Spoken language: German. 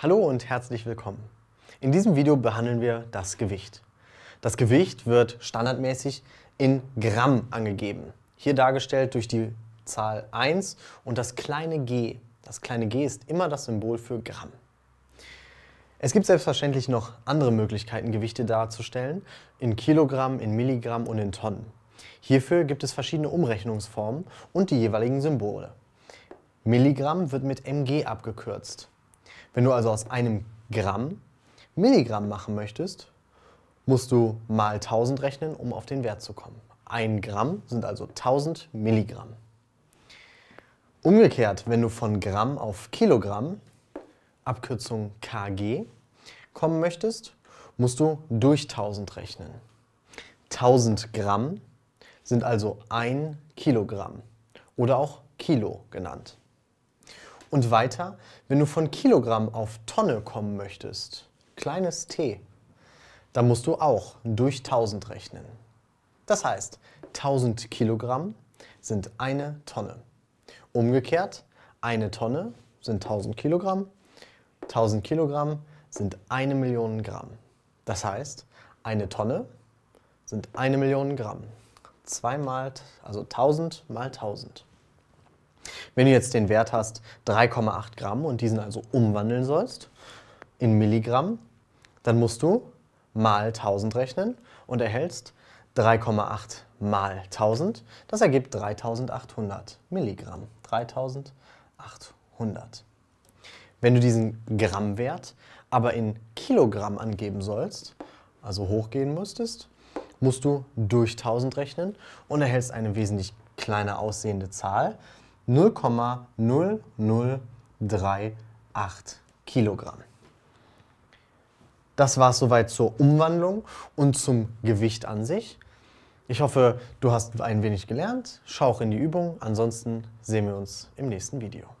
Hallo und herzlich willkommen. In diesem Video behandeln wir das Gewicht. Das Gewicht wird standardmäßig in Gramm angegeben. Hier dargestellt durch die Zahl 1 und das kleine g. Das kleine g ist immer das Symbol für Gramm. Es gibt selbstverständlich noch andere Möglichkeiten, Gewichte darzustellen, in Kilogramm, in Milligramm und in Tonnen. Hierfür gibt es verschiedene Umrechnungsformen und die jeweiligen Symbole. Milligramm wird mit mg abgekürzt. Wenn du also aus einem Gramm Milligramm machen möchtest, musst du mal 1000 rechnen, um auf den Wert zu kommen. Ein Gramm sind also 1000 Milligramm. Umgekehrt, wenn du von Gramm auf Kilogramm, Abkürzung kg, kommen möchtest, musst du durch 1000 rechnen. 1000 Gramm sind also 1 Kilogramm oder auch Kilo genannt. Und weiter, wenn du von Kilogramm auf Tonne kommen möchtest, kleines t, dann musst du auch durch 1000 rechnen. Das heißt, 1000 Kilogramm sind eine Tonne. Umgekehrt, eine Tonne sind 1000 Kilogramm, 1000 Kilogramm sind eine Million Gramm. Das heißt, eine Tonne sind eine Million Gramm. Zweimal, also 1000 mal 1000. Wenn du jetzt den Wert hast 3,8 Gramm und diesen also umwandeln sollst in Milligramm, dann musst du mal 1000 rechnen und erhältst 3,8 mal 1000. Das ergibt 3800 Milligramm. 3800. Wenn du diesen Grammwert aber in Kilogramm angeben sollst, also hochgehen müsstest, musst du durch 1000 rechnen und erhältst eine wesentlich kleiner aussehende Zahl, 0,0038 Kilogramm. Das war es soweit zur Umwandlung und zum Gewicht an sich. Ich hoffe, du hast ein wenig gelernt. Schau auch in die Übung. Ansonsten sehen wir uns im nächsten Video.